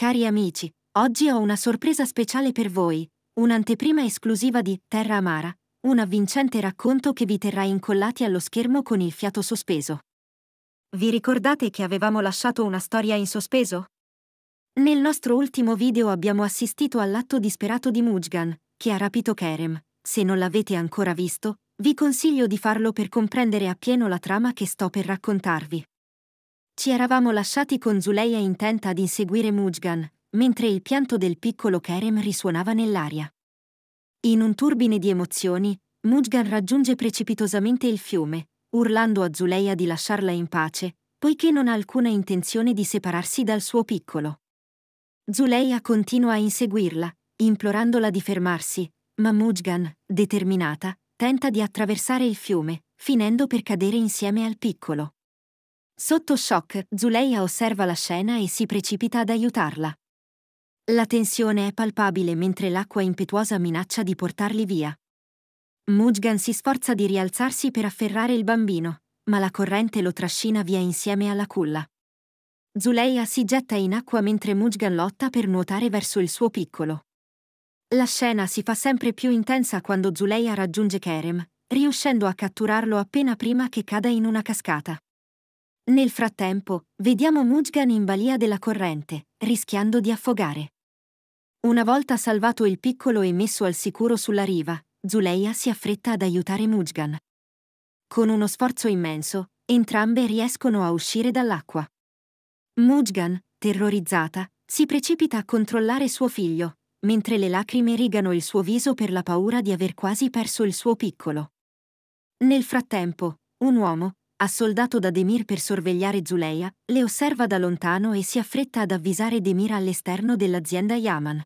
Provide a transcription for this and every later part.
Cari amici, oggi ho una sorpresa speciale per voi, un'anteprima esclusiva di Terra Amara, un avvincente racconto che vi terrà incollati allo schermo con il fiato sospeso. Vi ricordate che avevamo lasciato una storia in sospeso? Nel nostro ultimo video abbiamo assistito all'atto disperato di Mujgan, che ha rapito Kerem. Se non l'avete ancora visto, vi consiglio di farlo per comprendere appieno la trama che sto per raccontarvi. Ci eravamo lasciati con Zuleia intenta ad inseguire Mujgan, mentre il pianto del piccolo Kerem risuonava nell'aria. In un turbine di emozioni, Mujgan raggiunge precipitosamente il fiume, urlando a Zuleia di lasciarla in pace, poiché non ha alcuna intenzione di separarsi dal suo piccolo. Zuleia continua a inseguirla, implorandola di fermarsi, ma Mujgan, determinata, tenta di attraversare il fiume, finendo per cadere insieme al piccolo. Sotto shock, Zuleia osserva la scena e si precipita ad aiutarla. La tensione è palpabile mentre l'acqua impetuosa minaccia di portarli via. Mujgan si sforza di rialzarsi per afferrare il bambino, ma la corrente lo trascina via insieme alla culla. Zuleia si getta in acqua mentre Mujgan lotta per nuotare verso il suo piccolo. La scena si fa sempre più intensa quando Zuleia raggiunge Kerem, riuscendo a catturarlo appena prima che cada in una cascata. Nel frattempo, vediamo Mujgan in balia della corrente, rischiando di affogare. Una volta salvato il piccolo e messo al sicuro sulla riva, Zuleia si affretta ad aiutare Mujgan. Con uno sforzo immenso, entrambe riescono a uscire dall'acqua. Mujgan, terrorizzata, si precipita a controllare suo figlio, mentre le lacrime rigano il suo viso per la paura di aver quasi perso il suo piccolo. Nel frattempo, un uomo, assoldato da Demir per sorvegliare Zuleia, le osserva da lontano e si affretta ad avvisare Demir all'esterno dell'azienda Yaman.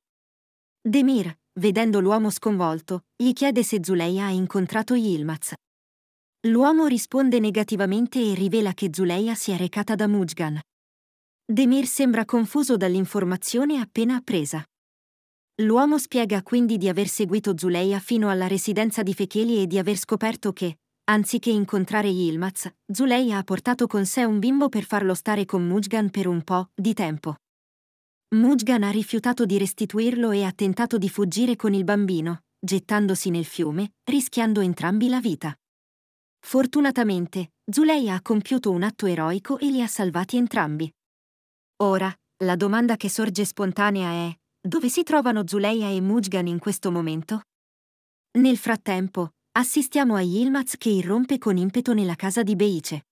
Demir, vedendo l'uomo sconvolto, gli chiede se Zuleia ha incontrato Yilmaz. L'uomo risponde negativamente e rivela che Zuleia si è recata da Mujgan. Demir sembra confuso dall'informazione appena appresa. L'uomo spiega quindi di aver seguito Zuleia fino alla residenza di Fecheli e di aver scoperto che, Anziché incontrare Yilmaz, Zulei ha portato con sé un bimbo per farlo stare con Mujgan per un po' di tempo. Mujgan ha rifiutato di restituirlo e ha tentato di fuggire con il bambino, gettandosi nel fiume, rischiando entrambi la vita. Fortunatamente, Zulei ha compiuto un atto eroico e li ha salvati entrambi. Ora, la domanda che sorge spontanea è, dove si trovano Zuleia e Mujgan in questo momento? Nel frattempo, assistiamo a Yilmaz che irrompe con impeto nella casa di Beice.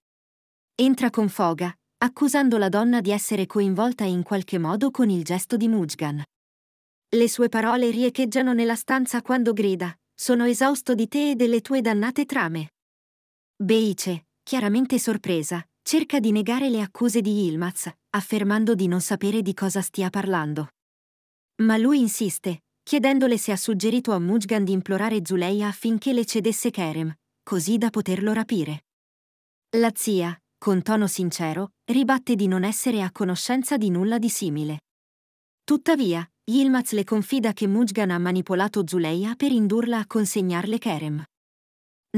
Entra con foga, accusando la donna di essere coinvolta in qualche modo con il gesto di Mujgan. Le sue parole riecheggiano nella stanza quando grida: Sono esausto di te e delle tue dannate trame. Beice, chiaramente sorpresa, cerca di negare le accuse di Yilmaz, affermando di non sapere di cosa stia parlando. Ma lui insiste, chiedendole se ha suggerito a Mujgan di implorare Zuleia affinché le cedesse Kerem, così da poterlo rapire. La zia, con tono sincero, ribatte di non essere a conoscenza di nulla di simile. Tuttavia, Yilmaz le confida che Mujgan ha manipolato Zuleia per indurla a consegnarle Kerem.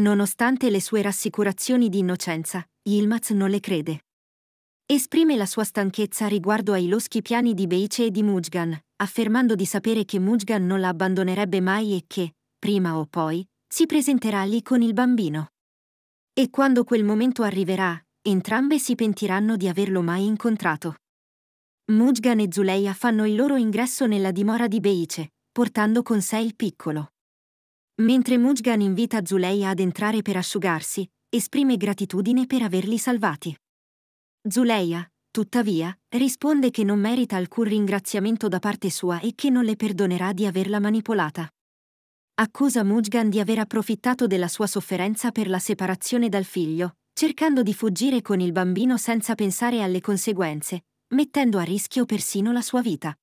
Nonostante le sue rassicurazioni di innocenza, Yilmaz non le crede. Esprime la sua stanchezza riguardo ai loschi piani di Beice e di Mujgan, affermando di sapere che Mujgan non la abbandonerebbe mai e che, prima o poi, si presenterà lì con il bambino. E quando quel momento arriverà, entrambe si pentiranno di averlo mai incontrato. Mujgan e Zuleia fanno il loro ingresso nella dimora di Beice, portando con sé il piccolo. Mentre Mujgan invita Zuleia ad entrare per asciugarsi, esprime gratitudine per averli salvati. Zuleia, tuttavia, risponde che non merita alcun ringraziamento da parte sua e che non le perdonerà di averla manipolata. Accusa Mujgan di aver approfittato della sua sofferenza per la separazione dal figlio, cercando di fuggire con il bambino senza pensare alle conseguenze, mettendo a rischio persino la sua vita.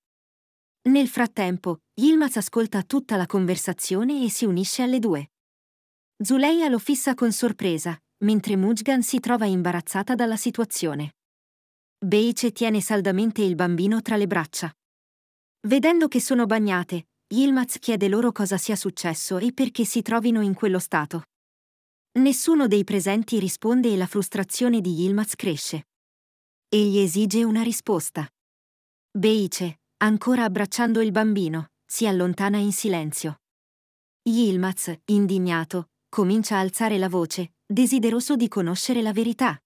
Nel frattempo, Yilmaz ascolta tutta la conversazione e si unisce alle due. Zuleia lo fissa con sorpresa, mentre Mujgan si trova imbarazzata dalla situazione. Beice tiene saldamente il bambino tra le braccia. Vedendo che sono bagnate, Yilmaz chiede loro cosa sia successo e perché si trovino in quello stato. Nessuno dei presenti risponde e la frustrazione di Yilmaz cresce. Egli esige una risposta. Beice, ancora abbracciando il bambino, si allontana in silenzio. Yilmaz, indignato, comincia a alzare la voce, desideroso di conoscere la verità.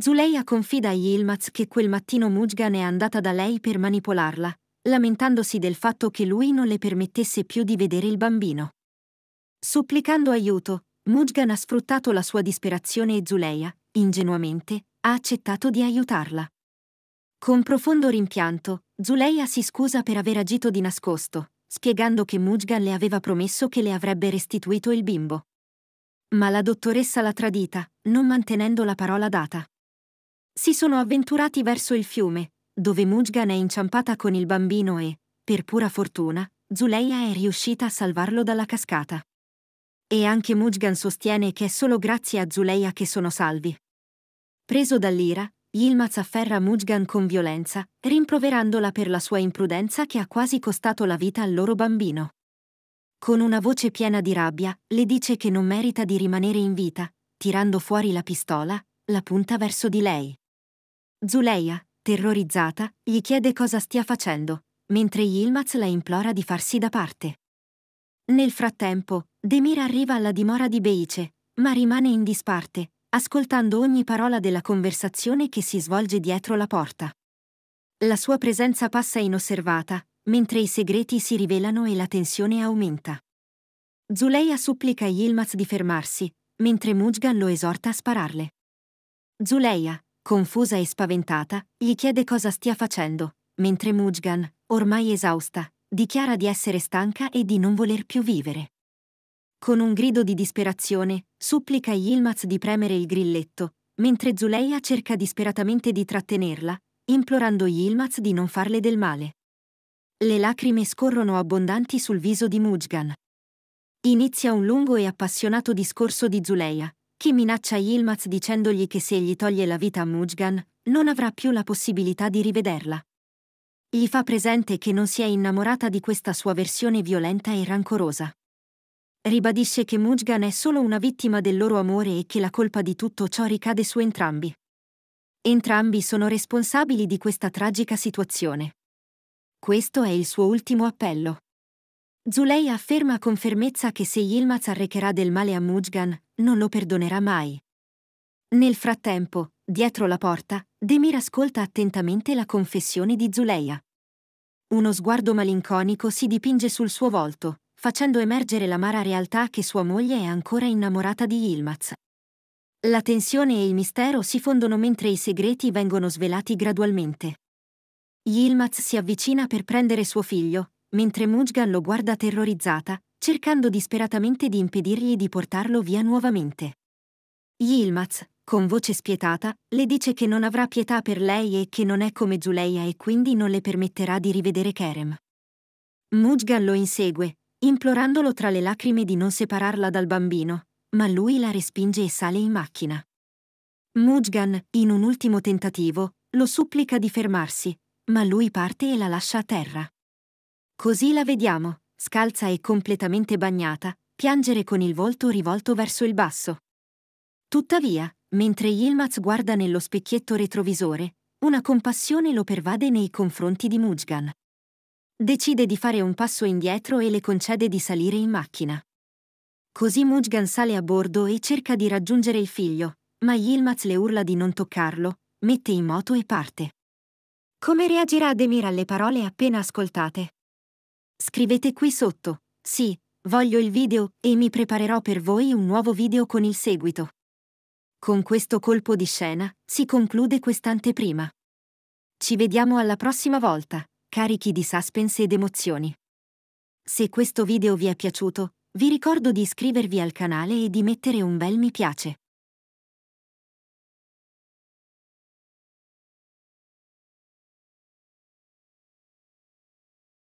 Zuleia confida a Yilmaz che quel mattino Mujgan è andata da lei per manipolarla, lamentandosi del fatto che lui non le permettesse più di vedere il bambino. Supplicando aiuto, Mujgan ha sfruttato la sua disperazione e Zuleia, ingenuamente, ha accettato di aiutarla. Con profondo rimpianto, Zuleia si scusa per aver agito di nascosto, spiegando che Mujgan le aveva promesso che le avrebbe restituito il bimbo. Ma la dottoressa l'ha tradita, non mantenendo la parola data si sono avventurati verso il fiume, dove Mujgan è inciampata con il bambino e, per pura fortuna, Zuleia è riuscita a salvarlo dalla cascata. E anche Mujgan sostiene che è solo grazie a Zuleia che sono salvi. Preso dall'ira, Yilmaz afferra Mujgan con violenza, rimproverandola per la sua imprudenza che ha quasi costato la vita al loro bambino. Con una voce piena di rabbia, le dice che non merita di rimanere in vita, tirando fuori la pistola, la punta verso di lei. Zuleia, terrorizzata, gli chiede cosa stia facendo, mentre Yilmaz la implora di farsi da parte. Nel frattempo, Demir arriva alla dimora di Beice, ma rimane in disparte, ascoltando ogni parola della conversazione che si svolge dietro la porta. La sua presenza passa inosservata, mentre i segreti si rivelano e la tensione aumenta. Zuleia supplica Yilmaz di fermarsi, mentre Mujgan lo esorta a spararle. Zuleia, Confusa e spaventata, gli chiede cosa stia facendo, mentre Mujgan, ormai esausta, dichiara di essere stanca e di non voler più vivere. Con un grido di disperazione, supplica Yilmaz di premere il grilletto, mentre Zuleia cerca disperatamente di trattenerla, implorando Yilmaz di non farle del male. Le lacrime scorrono abbondanti sul viso di Mujgan. Inizia un lungo e appassionato discorso di Zuleia, chi minaccia Yilmaz dicendogli che se gli toglie la vita a Mujgan, non avrà più la possibilità di rivederla. Gli fa presente che non si è innamorata di questa sua versione violenta e rancorosa. Ribadisce che Mujgan è solo una vittima del loro amore e che la colpa di tutto ciò ricade su entrambi. Entrambi sono responsabili di questa tragica situazione. Questo è il suo ultimo appello. Zulei afferma con fermezza che se Yilmaz arrecherà del male a Mujgan, non lo perdonerà mai. Nel frattempo, dietro la porta, Demir ascolta attentamente la confessione di Zuleia. Uno sguardo malinconico si dipinge sul suo volto, facendo emergere l'amara realtà che sua moglie è ancora innamorata di Ilmaz. La tensione e il mistero si fondono mentre i segreti vengono svelati gradualmente. Yilmaz si avvicina per prendere suo figlio, mentre Mujgan lo guarda terrorizzata, cercando disperatamente di impedirgli di portarlo via nuovamente. Yilmaz, con voce spietata, le dice che non avrà pietà per lei e che non è come Zuleia e quindi non le permetterà di rivedere Kerem. Mujgan lo insegue, implorandolo tra le lacrime di non separarla dal bambino, ma lui la respinge e sale in macchina. Mujgan, in un ultimo tentativo, lo supplica di fermarsi, ma lui parte e la lascia a terra. Così la vediamo, scalza e completamente bagnata, piangere con il volto rivolto verso il basso. Tuttavia, mentre Yilmaz guarda nello specchietto retrovisore, una compassione lo pervade nei confronti di Mujgan. Decide di fare un passo indietro e le concede di salire in macchina. Così Mujgan sale a bordo e cerca di raggiungere il figlio, ma Yilmaz le urla di non toccarlo, mette in moto e parte. Come reagirà Demir alle parole appena ascoltate? Scrivete qui sotto. Sì, voglio il video e mi preparerò per voi un nuovo video con il seguito. Con questo colpo di scena si conclude quest'anteprima. Ci vediamo alla prossima volta, carichi di suspense ed emozioni. Se questo video vi è piaciuto, vi ricordo di iscrivervi al canale e di mettere un bel mi piace.